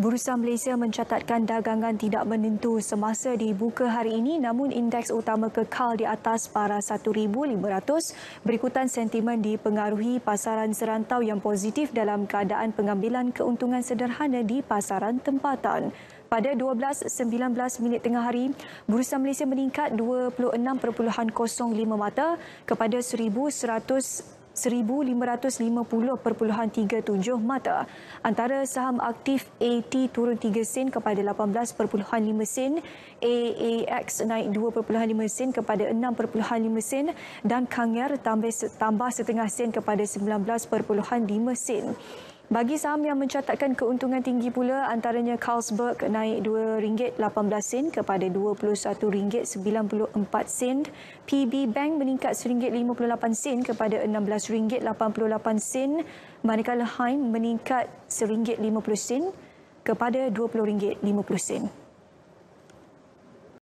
Bursa Malaysia mencatatkan dagangan tidak menentu semasa dibuka hari ini namun indeks utama kekal di atas para 1,500 berikutan sentimen dipengaruhi pasaran serantau yang positif dalam keadaan pengambilan keuntungan sederhana di pasaran tempatan. Pada 12.19 minit tengah hari, Bursa Malaysia meningkat 26.05 mata kepada 1,100 1550.37 mata. Antara saham aktif AT turun 3 sen kepada 18.5 sen, AAX naik 2.5 sen kepada 6.5 sen dan Kanger tambah setengah sen kepada 19.5 sen. Bagi saham yang mencatatkan keuntungan tinggi pula antaranya Carlsberg naik RM2.18 kepada RM21.94 PB Bank meningkat RM1.58 kepada RM16.88 manakala Heim meningkat RM1.50 kepada RM20.50